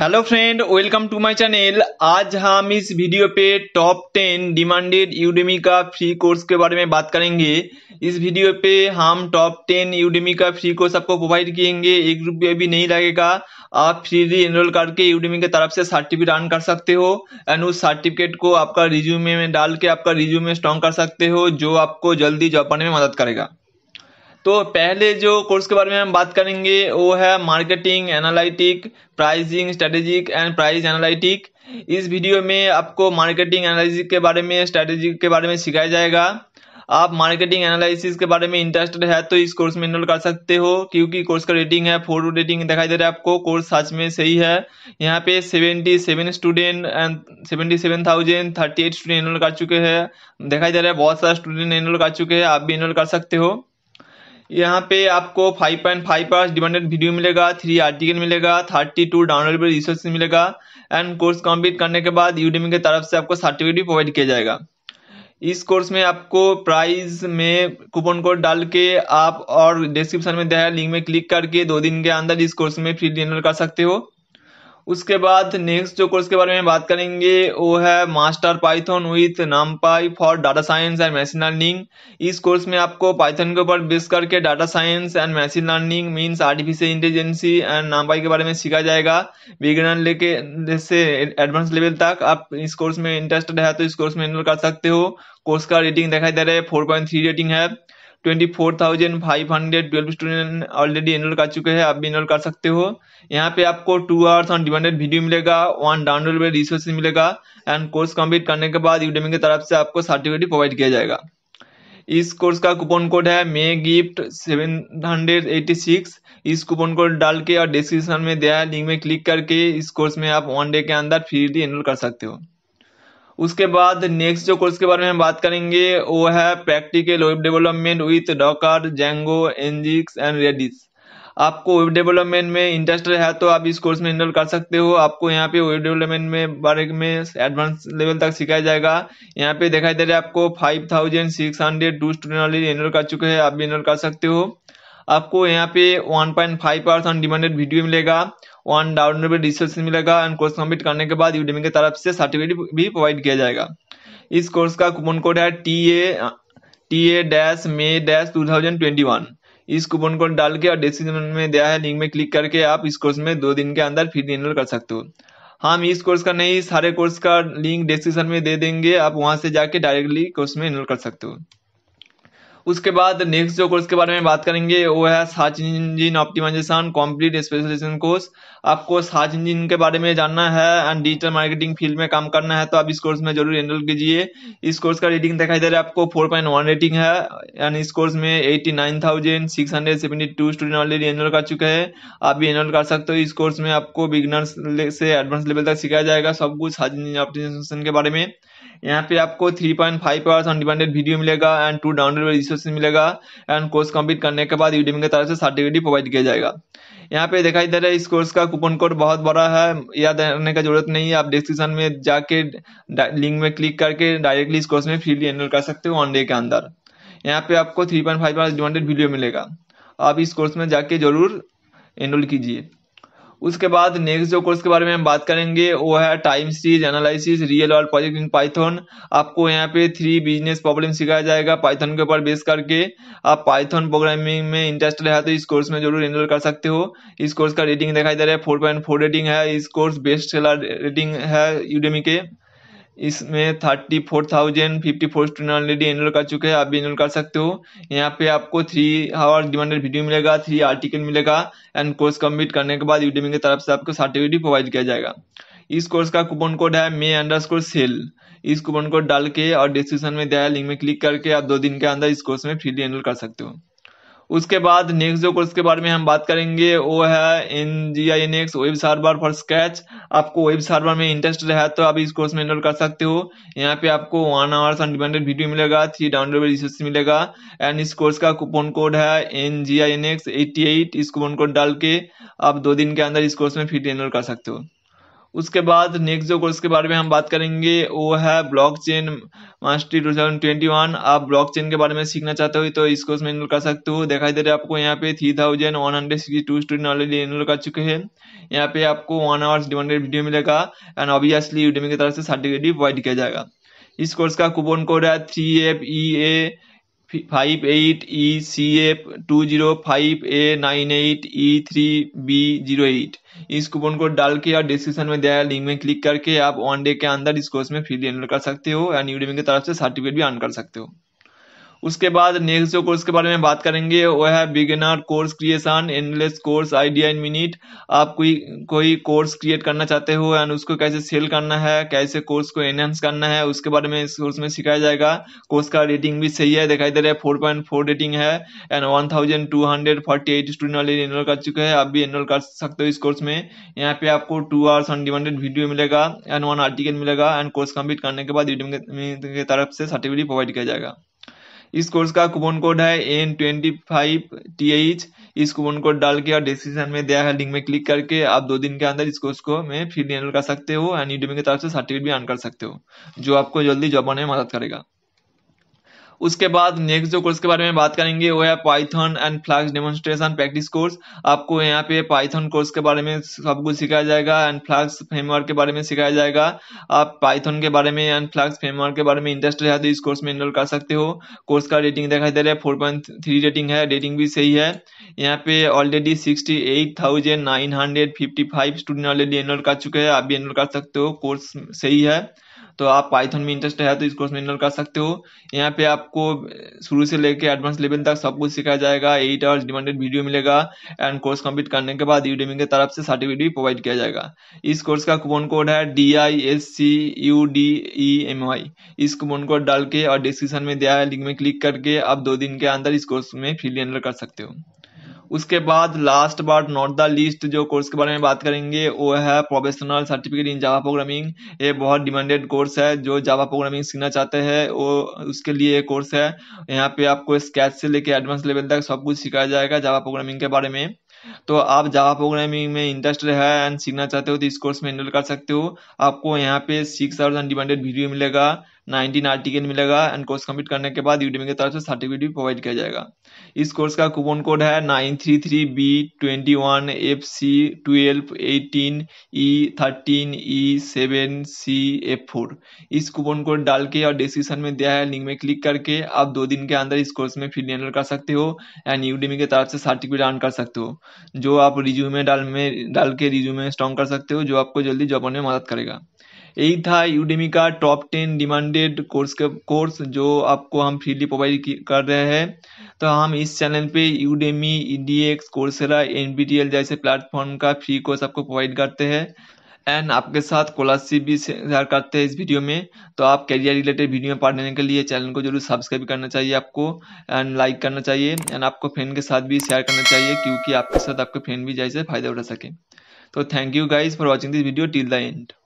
hello friend welcome to my channel आज हम इस वीडियो पे टॉप टेन डिमांडेड यूडेमी का फ्री कोर्स के बारे में बात करेंगे इस वीडियो पे हम टॉप टेन यूडेमी का फ्री कोर्स आपको प्रोवाइड किएंगे एक रुपया भी नहीं लगेगा आप फ्री एनरोल करके यूडेमी के तरफ से सर्टिफिकेट अर्न कर सकते हो एंड उस सर्टिफिकेट को आपका रिज्यूमे में डाल के आपका रिज्यूमे स्ट्रॉन्ग कर सकते हो जो आपको जल्दी पाने में मदद करेगा तो पहले जो कोर्स के बारे में हम बात करेंगे वो है marketing analytic pricing strategic and price analytic इस वीडियो में आपको मार्केटिंग एनालिसिस के बारे में स्ट्रेटेजिक के बारे में सिखाया जाएगा आप मार्केटिंग एनालिसिस के बारे में इंटरेस्टेड है तो इस कोर्स में इनरोल कर सकते हो क्योंकि कोर्स का रेटिंग है फोर रेटिंग दिखाई दे रहा है आपको कोर्स सच में सही है यहाँ पे seventy seven student and seventy seven thousand thirty eight student enrol कर चुके हैं दिखाई दे रहा है बहुत सारे स्टूडेंट इनरोल कर चुके हैं आप भी इनरोल कर सकते हो यहाँ पे आपको five point five hours demanded video मिलेगा थ्री आर्टिकल मिलेगा थर्टी टू डाउनलोडेबल रिसोर्स मिलेगा एंड कोर्स कंप्लीट करने के बाद यूडीमी की तरफ से आपको सर्टिफिकेट भी प्रोवाइड किया जाएगा इस कोर्स में आपको प्राइस में कूपन कोड डाल के आप और डिस्क्रिप्शन में दिया लिंक में क्लिक करके दो दिन के अंदर इस कोर्स में फ्री एनरोल कर सकते हो उसके बाद नेक्स्ट जो कोर्स के बारे में बात करेंगे वो है master Python with NumPy for data science and machine learning इस कोर्स में आपको पाइथन के ऊपर बेस करके data science and machine learning means artificial intelligence and NumPy के बारे में सीखा जाएगा बिगिनर लेके से एडवांस लेवल तक आप इस कोर्स में इंटरेस्टेड है तो इस कोर्स में एनरोल कर सकते हो कोर्स का रेटिंग दिखाई दे रहा है फोर पॉइंट थ्री रेटिंग है twenty four thousand five hundred twelve student already enrol कर चुके हैं आप भी एनरोल कर सकते हो यहाँ पे आपको two hours on demanded video मिलेगा वन डाउनलोड रिसोर्स मिलेगा एंड कोर्स कंप्लीट करने के बाद यूडेमी की तरफ से आपको सर्टिफिकेट प्रोवाइड किया जाएगा इस कोर्स का कूपन कोड है May gift seven hundred eighty six इस कूपन कोड डाल के और डिस्क्रिप्शन में दिया है लिंक में क्लिक करके इस कोर्स में आप वन डे के अंदर फ्रीली एनरोल कर सकते हो उसके बाद नेक्स्ट जो कोर्स के बारे में हम बात करेंगे वो है practical web development with Docker Django Nginx and Redis आपको वेब डेवलपमेंट में इंटरेस्ट है तो आप इस कोर्स में एनरोल कर सकते हो आपको यहाँ पे वेब डेवलपमेंट में बारे में एडवांस लेवल तक सिखाया जाएगा यहाँ पे दिखाई दे रहा है आपको five thousand six hundred two student already enrol कर चुके हैं आप भी एनरोल कर सकते हो आपको यहाँ पे 1.5 आवर्स ऑन डिमांडेड वीडियो मिलेगा वन डाउनलोडेबल रिसोर्स मिलेगा एंड कोर्स कंप्लीट करने के बाद यूडीमी की तरफ से सर्टिफिकेट भी प्रोवाइड किया जाएगा इस कोर्स का कूपन कोड है T A T A dash May dash two thousand twenty one इस कूपन कोड डाल के और डिस्क्रिप्शन में दिया है लिंक में क्लिक करके आप इस कोर्स में दो दिन के अंदर फिर इनरोल कर सकते हो हाँ, हम इस कोर्स का नहीं सारे कोर्स का लिंक डिस्क्रिप्शन में दे देंगे आप वहाँ से जाके डायरेक्टली कोर्स में इनरोल कर सकते हो उसके बाद नेक्स्ट जो कोर्स के बारे में बात करेंगे वो है search engine optimisation complete specialisation course आपको सर्च इंजिन के बारे में जानना है एंड डिजिटल मार्केटिंग फील्ड में काम करना है तो आप इस कोर्स में जरूर एनरोल कीजिए इस कोर्स का रेटिंग दिखाई दे रहा है आपको फोर पॉइंट वन रेटिंग है एंड इस कोर्स में eighty nine thousand six hundred seventy two student already enrol कर चुके हैं आप भी एनरोल कर सकते हो इस कोर्स में आपको बिगनर्स से एडवांस लेवल तक सिखाया जाएगा सब कुछ सर्च इंजन ऑप्टिमाइजेशन के बारे में यहाँ पे आपको 3.5 point five hours on demanded video मिलेगा एंड टू डाउनलोड रिसोर्स मिलेगा एंड कोर्स कंप्लीट करने के बाद यूडीएम की तरफ से सर्टिफिकेट प्रोवाइड किया जाएगा यहाँ पे दिखाई दे रहा है इस कोर्स का कूपन कोड बहुत बड़ा है याद रखने का जरूरत नहीं है आप डिस्क्रिप्शन में जाके लिंक में क्लिक करके डायरेक्टली इस कोर्स में फ्रीली एनरोल कर सकते हो वन डे के अंदर यहाँ पे आपको three point five hours demanded video मिलेगा आप इस कोर्स में जाके जरूर एनरोल कीजिए उसके बाद नेक्स्ट जो कोर्स के बारे में हम बात करेंगे वो है टाइम सीरीज एनालिसिस रियल और प्रोजेक्ट इन पाइथन आपको यहाँ पे थ्री बिजनेस प्रॉब्लम सिखाया जाएगा पाइथन के ऊपर बेस करके आप पाइथन प्रोग्रामिंग में इंटरेस्टेड है तो इस कोर्स में जरूर एनरोल कर सकते हो इस कोर्स का रेटिंग दिखाई दे रहा है फोर पॉइंट फोर रेटिंग है इस कोर्स बेस्ट सेलर रेटिंग है यूडेमी के इसमें thirty four thousand fifty four student already enrol कर चुके हैं आप भी एनरोल कर सकते हो यहाँ पे आपको थ्री हावर डिमांडेड वीडियो मिलेगा थ्री आर्टिकल मिलेगा एंड कोर्स कम्प्लीट करने के बाद यूडीमी की तरफ से आपको सर्टिफिकेट प्रोवाइड किया जाएगा इस कोर्स का कूपन कोड है मे अंडर स्कोर सेल इस कूपन कोड डाल के और डिस्क्रिप्शन में दिया है लिंक में क्लिक करके आप दो दिन के अंदर इस कोर्स में फ्री एनरोल कर सकते हो उसके बाद नेक्स्ट जो कोर्स के बारे में हम बात करेंगे वो है N G I N X web server for sketch आपको वेब सर्वर में इंटरेस्ट रहा तो आप इस कोर्स में एनरोल कर सकते हो यहाँ पे आपको वन आवर्स अनडिपेंडेड वीडियो मिलेगा थ्री डाउनलोड रिसोर्स मिलेगा एंड इस कोर्स का कूपन कोड है N G I N X eighty eight इस कूपन कोड डाल के आप दो दिन के अंदर इस कोर्स में फिर एनरोल कर सकते हो उसके बाद नेक्स्ट जो कोर्स के बारे में हम बात करेंगे वो है blockchain mastery two thousand twenty one आप ब्लॉकचेन के बारे में सीखना चाहते हो तो इस कोर्स में इनरोल कर सकते हो दिखाई दे रहा है आपको यहाँ पे three thousand one hundred sixty two student already enroll कर चुके हैं यहाँ पे आपको वन आवर्स डिमांडेड वीडियो मिलेगा एंड ऑब्वियसली यूडेमी की तरफ से सर्टिफिकेट प्रोवाइड किया जाएगा इस कोर्स का कूपन कोड है three F E A five eight E C F two zero five A nine eight E three B zero eight इस कूपन कोड डाल के या डिस्क्रिप्शन में दिया लिंक में क्लिक करके आप वन डे के अंदर इस कोर्स में फ्री एनरोल कर सकते हो या न्यू डेमिंग की तरफ से सर्टिफिकेट भी अर्न कर सकते हो उसके बाद नेक्स्ट जो कोर्स के बारे में बात करेंगे वो है beginner course creation endless course idea in minute आप कोई कोई कोर्स क्रिएट करना चाहते हो एंड उसको कैसे सेल करना है कैसे कोर्स को एनहेंस करना है उसके बारे में इस कोर्स में सिखाया जाएगा कोर्स का रेटिंग भी सही है दिखाई दे रहा है फोर पॉइंट फोर रेटिंग है and one thousand two hundred forty eight student already enrol कर चुके हैं आप भी एनरोल कर सकते हो इस कोर्स में यहाँ पे आपको two hours on demanded video मिलेगा एंड वन आर्टिकल मिलेगा एंड कोर्स कम्प्लीट करने के बाद यूट्यूब की तरफ से सर्टिफिकेट प्रोवाइड किया जाएगा इस कोर्स का कूपन कोड है N twenty five T H इस कूपन कोड डाल के और डिस्क्रिप्शन में दिया है लिंक में क्लिक करके आप दो दिन के अंदर इस कोर्स को में फ्री डाउनलोड कर सकते हो एंड यूडीमी की तरफ से सर्टिफिकेट भी अर्न कर सकते हो जो आपको जल्दी जॉब आने में मदद करेगा उसके बाद नेक्स्ट जो कोर्स के बारे में बात करेंगे वो है Python and flask demonstration practice course आपको यहाँ पे पाइथन कोर्स के बारे में सब कुछ सिखाया जाएगा एंड फ्लैक्स फ्रेमवर्क के बारे में सिखाया जाएगा आप पाइथन के बारे में एंड फ्लैक्स फ्रेमवर्क के बारे में इंटरेस्ट है तो इस कोर्स में इनरोल कर सकते हो कोर्स का रेटिंग दिखाई दे रहा है फोर पॉइंट थ्री रेटिंग है रेटिंग भी सही है यहाँ पे already sixty eight thousand nine hundred fifty five student already enrol कर चुके हैं आप भी एनरोल कर सकते हो कोर्स सही है तो आप पाइथन में इंटरेस्ट है तो इस कोर्स में इनरोल कर सकते हो यहाँ पे आपको शुरू से लेके एडवांस लेवल तक सब कुछ सिखाया जाएगा एट आवर्स डिमांडेड वीडियो मिलेगा एंड कोर्स कंप्लीट करने के बाद यूडेमी के तरफ से सर्टिफिकेट भी प्रोवाइड किया जाएगा इस कोर्स का कूपन कोड है D I S C U D E M Y इस कूपन कोड डाल के और डिस्क्रिप्शन में दिया है लिंक में क्लिक करके आप दो दिन के अंदर इस कोर्स में फ्री एनरोल कर सकते हो उसके बाद last but not the least जो कोर्स के बारे में बात करेंगे वो है professional certificate in Java programming ये बहुत डिमांडेड कोर्स है जो जावा प्रोग्रामिंग सीखना चाहते हैं वो उसके लिए एक कोर्स है यहाँ पे आपको स्केच से लेकर एडवांस लेवल तक सब कुछ सिखाया जाएगा जावा प्रोग्रामिंग के बारे में तो आप जावा प्रोग्रामिंग में इंटरेस्टेड है एंड सीखना चाहते हो तो इस कोर्स में एनरोल कर सकते हो आपको यहाँ पे सिक्स डिमांडेड वीडियो मिलेगा नाइनटीन आर्टिकल मिलेगा एंड कोर्स कंप्लीट करने के बाद यूडीमी की तरफ से सर्टिफिकेट भी प्रोवाइड किया जाएगा इस कोर्स का कूपन कोड है nine three three B twenty one F C twelve eighteen E thirteen E seven C F four इस कूपन कोड डाल के और डिस्क्रिप्शन में दिया है लिंक में क्लिक करके आप दो दिन के अंदर इस कोर्स में फी एनरोल कर सकते हो एंड यूडीमी की तरफ से सर्टिफिकेट अर्न कर सकते हो जो आप रिज्यूमे डाल में डाल के रिज्यूमे स्ट्रॉन्ग कर सकते हो जो आपको जल्दी जॉब में मदद करेगा यही था यूडेमी का टॉप टेन डिमांडेड कोर्स का कोर्स जो आपको हम फ्रीली प्रोवाइड कर रहे हैं तो हम इस चैनल पे Udemy E D X N B T L जैसे प्लेटफॉर्म का फ्री कोर्स आपको प्रोवाइड करते हैं एंड आपके साथ स्कॉलरशिप भी शेयर करते हैं इस वीडियो में तो आप कैरियर रिलेटेड वीडियो में पार्ट के लिए चैनल को जरूर सब्सक्राइब करना चाहिए आपको एंड लाइक करना चाहिए एंड आपको फ्रेंड के साथ भी शेयर करना चाहिए क्योंकि आपके साथ आपके फ्रेंड भी जैसे फायदा उठा सके तो thank you guys for watching this video till the and